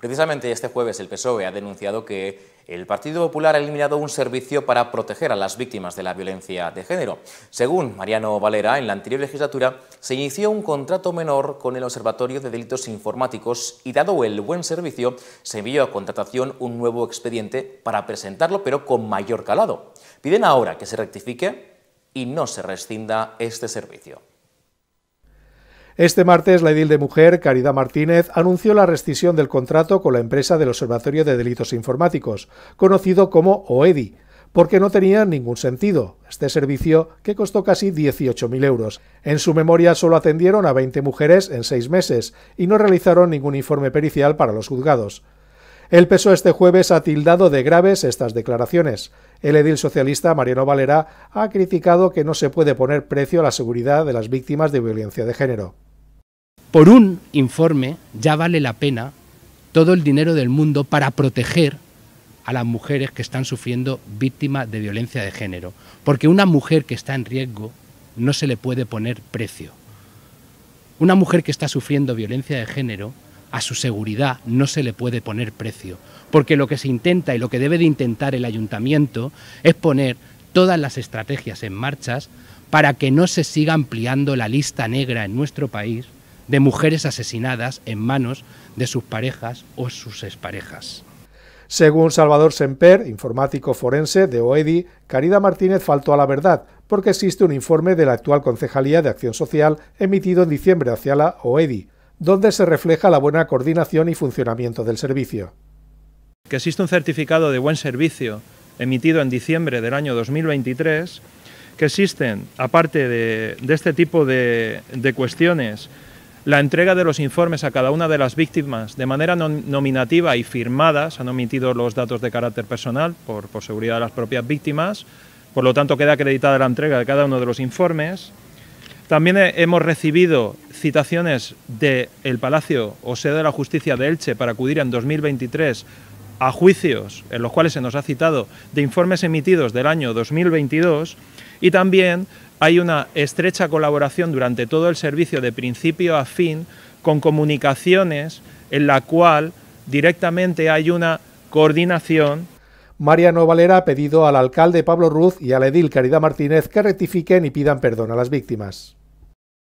Precisamente este jueves el PSOE ha denunciado que el Partido Popular ha eliminado un servicio para proteger a las víctimas de la violencia de género. Según Mariano Valera, en la anterior legislatura se inició un contrato menor con el Observatorio de Delitos Informáticos y dado el buen servicio, se vio a contratación un nuevo expediente para presentarlo pero con mayor calado. Piden ahora que se rectifique y no se rescinda este servicio. Este martes, la edil de mujer, Caridad Martínez, anunció la rescisión del contrato con la empresa del Observatorio de Delitos Informáticos, conocido como OEDI, porque no tenía ningún sentido este servicio que costó casi 18.000 euros. En su memoria solo atendieron a 20 mujeres en seis meses y no realizaron ningún informe pericial para los juzgados. El PSOE este jueves ha tildado de graves estas declaraciones. El edil socialista Mariano Valera ha criticado que no se puede poner precio a la seguridad de las víctimas de violencia de género por un informe ya vale la pena todo el dinero del mundo para proteger a las mujeres que están sufriendo víctimas de violencia de género. Porque una mujer que está en riesgo no se le puede poner precio. Una mujer que está sufriendo violencia de género, a su seguridad no se le puede poner precio. Porque lo que se intenta y lo que debe de intentar el ayuntamiento es poner todas las estrategias en marcha para que no se siga ampliando la lista negra en nuestro país de mujeres asesinadas en manos de sus parejas o sus exparejas. Según Salvador Semper, informático forense de OEDI, ...Carida Martínez faltó a la verdad, porque existe un informe de la actual Concejalía de Acción Social emitido en diciembre hacia la OEDI, donde se refleja la buena coordinación y funcionamiento del servicio. Que existe un certificado de buen servicio emitido en diciembre del año 2023, que existen, aparte de, este tipo de cuestiones, la entrega de los informes a cada una de las víctimas de manera nominativa y firmada, se han omitido los datos de carácter personal por, por, seguridad de las propias víctimas, por lo tanto queda acreditada la entrega de cada uno de los informes. También eh, hemos recibido citaciones del ...el Palacio o sede de la Justicia de Elche para acudir en 2023 a juicios en los cuales se nos ha citado de informes emitidos del año 2022 y también hay una estrecha colaboración durante todo el servicio de principio a fin con comunicaciones en la cual directamente hay una coordinación. María Novalera ha pedido al alcalde Pablo Ruz y al edil Caridad Martínez que rectifiquen y pidan perdón a las víctimas.